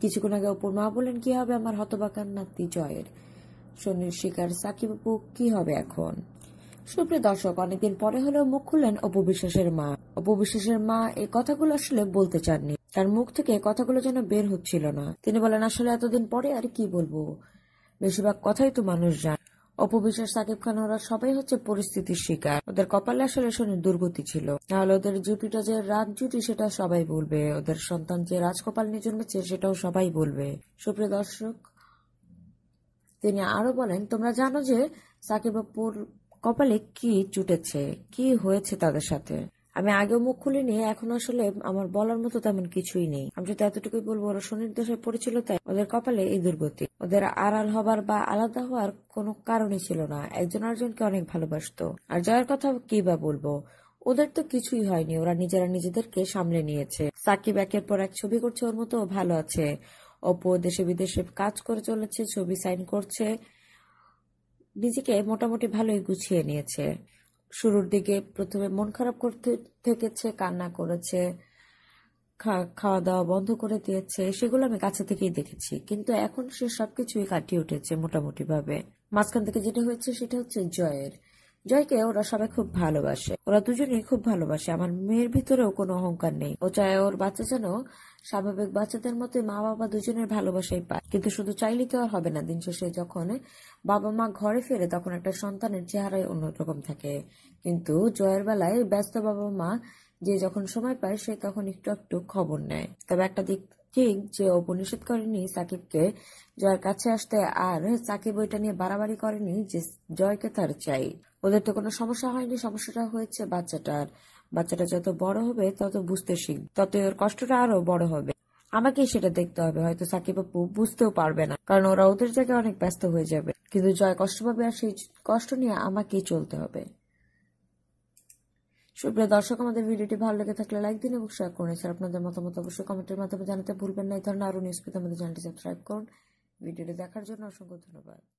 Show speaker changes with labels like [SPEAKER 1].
[SPEAKER 1] কিছুক্ষণ আগে অপুর মা বলেন কি হবে আমার হতবাকার নাতি জয়ের সন্নির শিকার সাকিব আপু কি হবে এখন সুপ্রিয় দর্শক অনেকদিন পরে হলেও মুখ খুললেন অপু বিশ্বাসের মা অপু বিশ্বাসের মা এই কথাগুলো আসলে বলতে চাননি তার মুখ থেকে কথাগুলো যেন বের হচ্ছিল না তিনি বলেন আসলে এতদিন পরে আর কি বলবো বেশিরভাগ কথাই তো মানুষ জান অপবিশ্বাস সাকিব খান ওরা সবাই হচ্ছে পরিস্থিতির শিকার ওদের কপালে আসলে শনি দুর্গতি ছিল তাহলে ওদের জুটিটা যে রাগ জুটি সেটা সবাই বলবে ওদের সন্তান যে রাজকপাল নিয়ে জন্মেছে সেটাও সবাই বলবে সুপ্রিয় দর্শক তিনি আরো বলেন তোমরা জানো যে সাকিব কপালে কি চুটেছে কি হয়েছে তাদের সাথে আমি আগেও মুখ খুলি খুলিনি এখন আসলে আমার বলার মতো তেমন কিছুই নেই আমি যদি এতটুকুই বলবো ওরা সুনির্দোষে পড়েছিল তাই ওদের কপালে এই দুর্গতি ওদের আড়াল হবার বা আলাদা হওয়ার কোনো কারণই ছিল না একজন আরেকজনকে অনেক ভালোবাসত আর জয়ের কথা কি বা বলবো ওদের তো কিছুই হয়নি ওরা নিজেরা নিজেদেরকে সামলে নিয়েছে সাকিব একের পর এক ছবি করছে ওর মতো ভালো আছে অপু দেশে বিদেশে কাজ করে চলেছে ছবি সাইন করছে নিজেকে মোটামুটি ভালোই গুছিয়ে নিয়েছে শুরুর দিকে প্রথমে মন খারাপ করতে থেকেছে কান্না করেছে খাওয়া দাওয়া বন্ধ করে দিয়েছে সেগুলো আমি কাছে থেকেই দেখেছি কিন্তু এখন সে সবকিছুই কাটিয়ে উঠেছে মোটামুটিভাবে মাঝখান থেকে যেটা হয়েছে সেটা হচ্ছে জয়ের জয়কে ওরা সবাই খুব ভালোবাসে ওরা দুজনেই খুব ভালোবাসে আমার মেয়ের ভিতরেও কোনো অহংকার নেই ও চায় ওর বাচ্চা যেন স্বাভাবিক বাচ্চাদের মতো মা বাবা দুজনের ভালোবাসাই পায় কিন্তু শুধু চাইলে তো আর হবে না দিন শেষে যখন বাবা মা ঘরে ফেরে তখন একটা সন্তানের চেহারায় অন্যরকম থাকে কিন্তু জয়ের বেলায় ব্যস্ত বাবা মা যে যখন সময় পায় সে তখন একটু একটু খবর নেয় তবে একটা দিক ঠিক যে উপনিষেধ করেনি সাকিবকে জয়ের কাছে আসতে আর সাকিব ওইটা নিয়ে বাড়াবাড়ি করেনি যে জয়কে তার চাই ওদের তো কোনো সমস্যা হয়নি সমস্যাটা হয়েছে বাচ্চাটার বাচ্চাটা যত বড় হবে তত বুঝতে শিখ তত ওর কষ্টটা আরো বড় হবে আমাকেই সেটা দেখতে হবে হয়তো সাকিব আপু বুঝতেও পারবে না কারণ ওরা ওদের জায়গায় অনেক ব্যস্ত হয়ে যাবে কিন্তু জয় কষ্ট পাবে আর সেই কষ্ট নিয়ে আমাকেই চলতে হবে সুপ্রিয় দর্শক আমাদের ভিডিওটি ভালো লেগে থাকলে লাইক দিন এবং শেয়ার করুন এছাড়া আপনাদের মতামত অবশ্যই কমেন্টের মাধ্যমে জানাতে ভুলবেন না এই ধরনের আরও নিউজ পেতে আমাদের চ্যানেলটি সাবস্ক্রাইব করুন ভিডিওটি দেখার জন্য অসংখ্য ধন্যবাদ